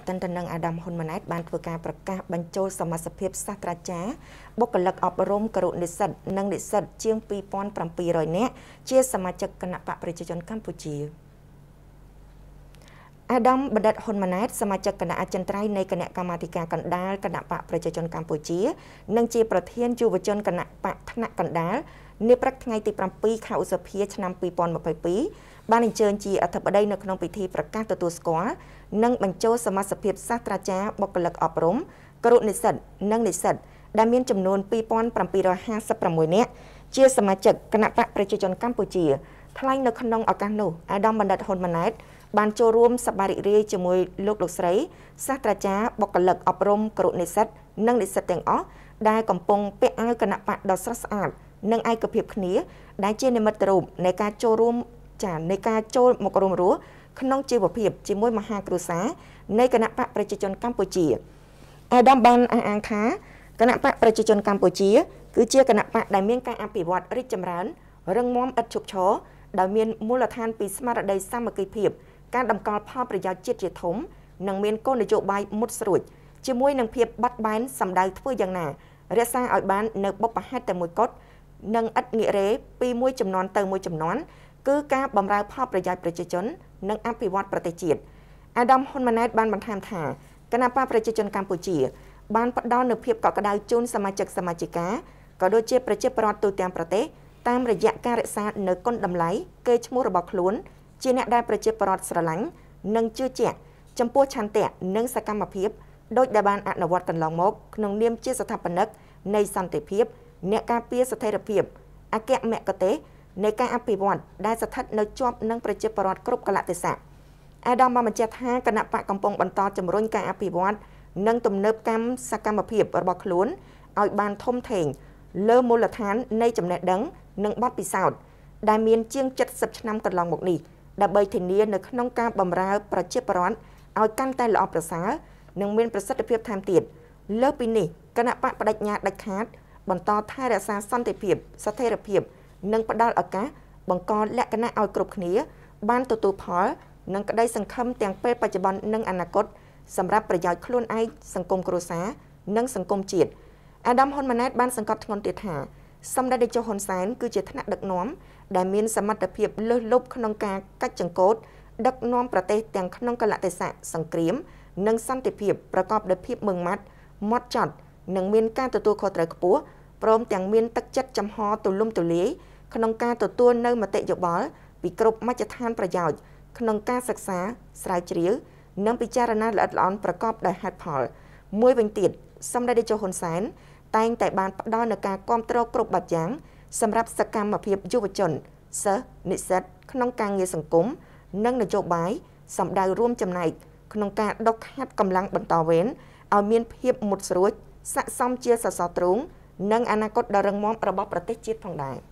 តន្ទនឹងអាដាមហ៊ុនម៉ាណែតបានធ្វើការប្រកាសបញ្ចូល សមត្ថភាពសាស្ត្រាចារ្យបុគ្គលិកអប់រំគរុនិស្សិតនិងនិស្សិតជាង2700នាក់ជា សមាជិកគណៈបកប្រជាជនកម្ពុជាអាដាមបណ្ឌិតហ៊ុនម៉ាណែតសមាជិកគណៈអចិន្ត្រៃយ៍នៃគណៈកម្មាធិការកណ្ដាលគណៈបកប្រជាជនកម្ពុជានិងជាប្រធានយុវជនគណៈបកថ្នាក់កណ្ដាលនាព្រឹកថ្ងៃទី7ខែឧសភា ឆ្នាំ2022បានអញ្ជើញជាអធិបតីនៅក្នុងពិធីប្រកាសទទួលស្គាល់និងបញ្ចូលសមាជិកសាស្ត្រាចារ្យបុគ្គលិកអប់រំគ្រូនិស្សិតនិងនិស្សិតដែលមានចំនួន2756នាក់ជាសមាជិកគណៈបកប្រជាជនកម្ពុជាថ្លែងនៅក្នុងឱកាសនោះអាដាមបណ្ឌិតហ៊ុនម៉ាណែត បានចូលរួមសប្បាយរីករាយជាមួយលោកលោកស្រីសាស្ត្រាចារ្យបុគ្គលិកអប់រំគ្រូនិស្សិតនិងនិស្សិតទាំងអស់ដែលកំពុងពាក់អាវគណៈបកដ៏ស្រស់ស្អាតនិងឯកភាពគ្នាដែលជានិមិត្តរូបនៃការចូលរួមចានៃការចូលមករួមរស់ក្នុងជីវភាពជាមួយមហាគ្រួសារនៃគណៈបកប្រជាជនកម្ពុជាអាដាមបានអះអាងថាគណៈបកប្រជាជនកម្ពុជា គឺជាគណៈបកដែលមានការអភិវឌ្ឍរីកចម្រើនរឹងមាំឥតឈប់ឈរដោយមានមូលដ្ឋានពីស្មារតីសាមគ្គីភាពការតម្កល់ផលប្រយោជន៍ជាតិជាធំនិងមានគោលនយោបាយមុតស្រួចជាមួយនឹងភាពបត់បែនសម្ដៅធ្វើយ៉ាងណារក្សាឲ្យបាននៅបុព្វហេតុតែមួយកត់និងឥតងាករេពីមួយចំនួនទៅមួយចំនួនគឺការបំរើផលប្រយោជន៍ប្រជាជន និងអភិវឌ្ឍប្រទេសជាតិអាដាមហ៊ុនម៉ាណែតបានបន្ថែមថាគណបកប្រជាជនកម្ពុជាបានផ្ដល់នូវភាពកក់ក្ដៅជូនសមាជិកសមាជិកាក៏ដូចជាប្រជាពលរដ្ឋទូទាំងប្រទេសតាមរយៈការរក្សានៅគុណតម្លៃកេរ្តិ៍ឈ្មោះរបស់ខ្លួនជាអ្នកដែលប្រជាពលរដ្ឋស្រឡាញ់និងជឿជាក់ចំពោះឆន្ទៈនិងសកម្មភាពដោយដែលបានអនុវត្តកន្លងមកក្នុងនាមជាស្ថាបនិក នៃសន្តិភាពអ្នកការពារស្ថិរភាពអគ្គមគ្គទេសនៃការអភិវឌ្ឍដែលស្ថិតនៅជាប់នឹងប្រជាពលរដ្ឋគ្រប់កលៈទេសៈអាដាមបានបញ្ជាក់ថាគណៈបកកំពុងបន្តជំរុញការអភិវឌ្ឍនិងទំនើបកម្មសកម្មភាពរបស់ខ្លួនឲ្យបានធំធេង លើមូលដ្ឋាននៃចំណេះដឹង និងបទពិសោធន៍ដែលមានជាង70ឆ្នាំកន្លងមកនេះដើម្បីធានានៅក្នុងការបម្រើប្រជាពលរដ្ឋឲ្យកាន់តែល្អប្រសើរនិងមានប្រសិទ្ធភាពថែមទៀតលើពីនេះគណៈបកបដិញ្ញាដាច់ខាតបន្តថែរក្សាសន្តិភាព ស្ថិរភាព និងផ្តល់ឱកាសបង្កលក្ខណៈឲ្យគ្រប់គ្នា បានទទួលផលនិងក្តី សង្ឃឹមទាំងពេលបច្ចុប្បន្ននិងអនាគតសម្រាប់ប្រយោជន៍ខ្លួនឯងសង្គមគ្រួសារនិងសង្គមជាតិអាដាមហ៊ុនម៉ាណែតបានសង្កត់ធ្ងន់ទៀតថាសម្ដេចតេជោហ៊ុនសែនគឺជាថ្នាក់ដឹកនាំដែលមានសមត្ថភាពលើសលប់ក្នុងការកាច់ចង្កូតដឹកនាំប្រទេសទាំងក្នុងកលតិសៈសង្គ្រាមនិងសន្តិភាពប្រកបដោយភាពម៉ឺងម៉ាត់ម៉ត់ចត់និងមានការទទួលខុសត្រូវខ្ពស់ព្រមទាំងមានទឹកចិត្តចំហទូលំទូលាយក្នុងការទទួលនៅមតិយោបល់ពីគ្រប់មជ្ឈដ្ឋានប្រយោជន៍ក្នុងការសិក្សាស្រាវជ្រាវនិងពិចារណាល្អិតល្អន់ប្រកបដោយហេតុផល មួយវិញទៀត សម្ដេចតេជោហ៊ុនសែនតែងតែបានផ្ដល់នូវការគ្រប់គ្រងគ្រប់បែបយ៉ាង សម្រាប់សកម្មភាពយុវជនសិស្សនិស្សិតក្នុងការងារសង្គមនិងនយោបាយសម្ដៅរួមចំណែកក្នុងការដុសខាត់កម្លាំងបន្តវេនឲ្យមានភាពមុតស្រួចស័ក្តិសមជាសសរទ្រូងនិងអនាគតដ៏រឹងមាំរបស់ប្រទេសជាតិផងដែរ។